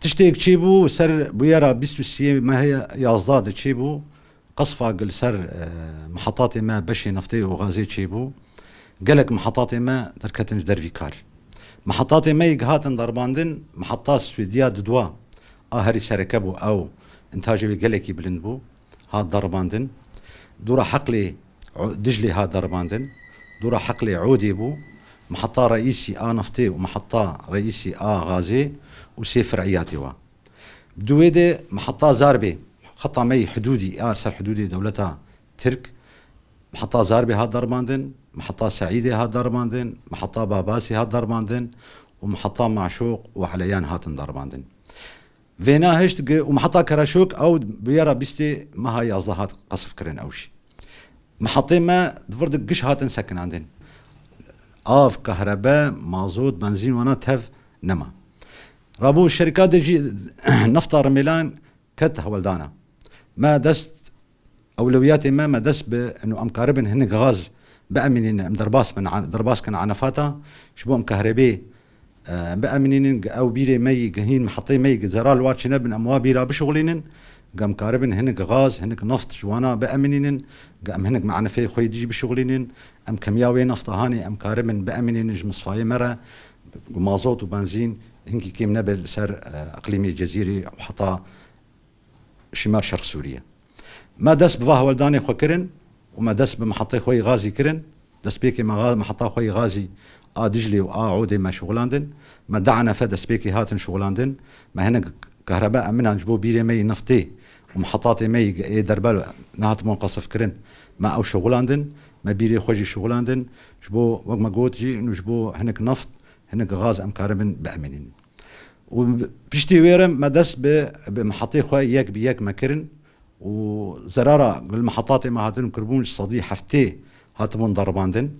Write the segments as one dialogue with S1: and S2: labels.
S1: تشتيك تشيبو سر بيستو سي ما هي يازداد تشيبو قصفة قل سر آه، محطات ما بشي نفطي وغازي تشيبو قالك محطات ما تركتنج درفيكار محطات ما يقهاتن ضرباندن محطات سويديا ددوا اهري سركبو او انتاجي قالك بلندبو هاد ضرباندن دورا حقلي دجلي هاد ضرباندن دورا حقلي عودي بو محطة رئيسي آ نفطي ومحطة رئيسي آ غازي وسي عياتي وا بدويدة محطة زاربة خطة مي حدودي آرسل حدودي دولة ترك محطة زاربة هاد درماندن محطة سعيدة هاد درماندن محطة باباسي هاد درماندن ومحطة معشوق وعليان هاتن درماندن فينا هشت ومحطة كراشوك أو بيرا بيستي ما هاي هاد قصف كرين أو شي محطة ما دفردك قش هاتن سكن عندن آف كهرباء مازوت بنزين ونات تهف نما رابو الشركات تجي نفط رميلان كت هولدانا ما دست اولوياتي ما ما دست بانه ام كاربن هن غاز بامنين ام درباس من درباس كان عنفاتا شبو ام كهربي آه، بامنين او بيري مي جهين محطي مي جزرال واتشنا بن اموابيرا بشغلينن قام كاربن هنك غاز هنك نفط جوانا بأمنين قام هنك معنا في خوي دي بشغلين أم كمياوي نفط هاني أم كاربن بأمنين مصفاي مرة مازوت وبنزين هنكي كيم نبل سر آه، أقليمي جزيري وحطا شمال شرق سوريا ما دس بفاه والداني خو كرن وما دس بمحطي خوي غازي كرن دس بيكي محطا خوي غازي آ آه دجلي وآ عودي ما شغلاندن ما دعنا فدس بيكي هاتن شغلاندن ما هنك كهرباء عملنا جبو بيري مي نفطي ومحطات مي اي دربال نهات منقصف كرن ما او شغلاندن ما بيري خوجي شغلاندن جبو وما قوت جي نجبو هنك نفط هنك غاز ام كارمن بامنين وبشتي ويرم ما دس بمحطي خويا ياك بياك ما كرن وزرارة بالمحطات ما هاتن كربون صدي حفتي هاتمون ضرباندن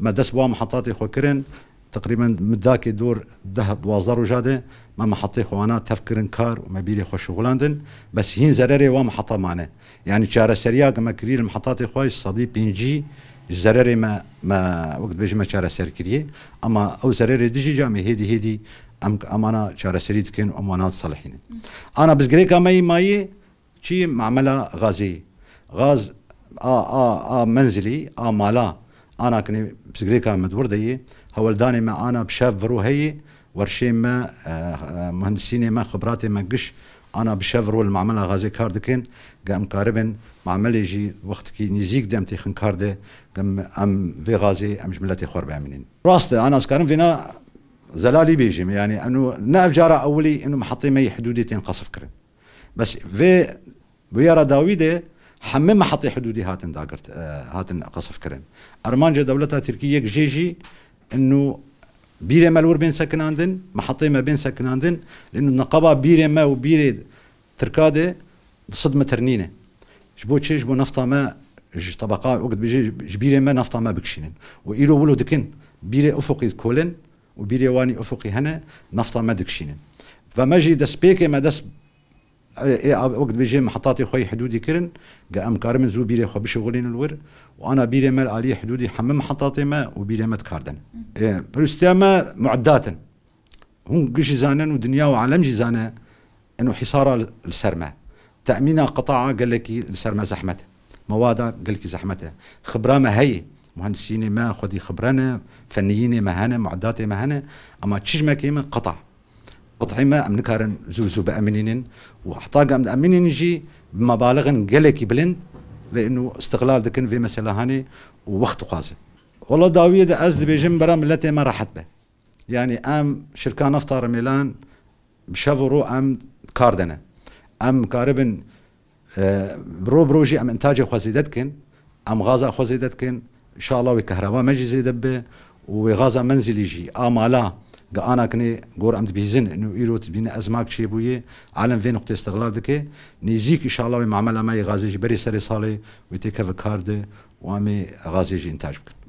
S1: ما دس بوا محطاتي خو كرن تقریبا مداکی دور ده دوازده رو جاده ما محطه خوانا تفکرن کار و مبیری خوش شغلاندن بس هین زرره و محطه مانه یعنی چاره سریا گما کریر محطات خواهش صدی پینجی زرره ما ما وقت بجی ما چاره سر کریه اما او زرره دیجی جامعه هیدی هیدی ام امانا چاره سری دکن و امانا صلحین انا بزگری کامای مایی چی معمله غازی غاز آ آ آ منزلي آ مالا انا كني بسكريكا مدوردي هول داني ما انا بشاف هي ورشي ما آه، مهندسيني ما خبراتي ما قش انا رو المعمل غازي كاردكين قام كاربن معمل يجي وقت كي نزيك دام تيخن كاردي قام ام في غازي ام جملتي خور بعملين راستي انا سكارن فينا زلالي بيجي يعني انه نائب جارة اولي انه محطي مي حدودي تنقصف كرن بس في ويا داويدي حمم حطي حدودي هاتن داقرت آه، هاتن قصف كرن ارمانجا دولتها تركيا جيجي انه بيري مالور بين سكناندن محطي ما بين سكناندن لانه النقابه بيري ما وبيري تركاده صدمه ترنينه شبو تشي جبو نفطه ما طبقه وقت بيجي جبيري ما نفطه ما بكشينن وإيرو ولو دكن بيري افقي كولن وبيري واني افقي هنا نفطه ما دكشينن فما جي دس بيكي ما دس إيه، إيه، وقت بيجي محطاتي خوي حدودي كرن ام كارمن زو بيري خو بشغلين الور وانا بيري مال علي حدودي حمم محطاتي ما وبيري ما كاردن إيه بروستيما معدات هم قش زانن ودنيا وعالم جي زانن انه حصار السرمه تامين قطاع قال لك السرمه زحمته مواد قال لك زحمته خبره ما هي مهندسين ما خدي خبرنا فنيين ما هنا معدات ما هنا اما تشجمه كيما قطع أطعمة أم نكارن زوزو بأمنين وحطاق أم أمنين جي بمبالغ قلقي بلن لأنه استغلال دكن في مسألة هاني ووقت قاسي والله داوية دا أزد بيجن برا ملتي ما راحت به يعني أم شركة نفط ميلان بشافرو أم كاردنا أم كاربن آه، برو بروجي أم إنتاج خزيدتكن أم غازة خزيدتكن إن شاء الله وكهرباء مجزي دبه وغازة منزلي جي آمالا انا كني غور امد بيزن انه ايرو تبين ازماك بوي عالم في نقطه استغلال دكي نيزيك ان شاء الله معمل ماي يغازي بري سري صالي ويتي كاف كارد وامي غازي انتاج بكن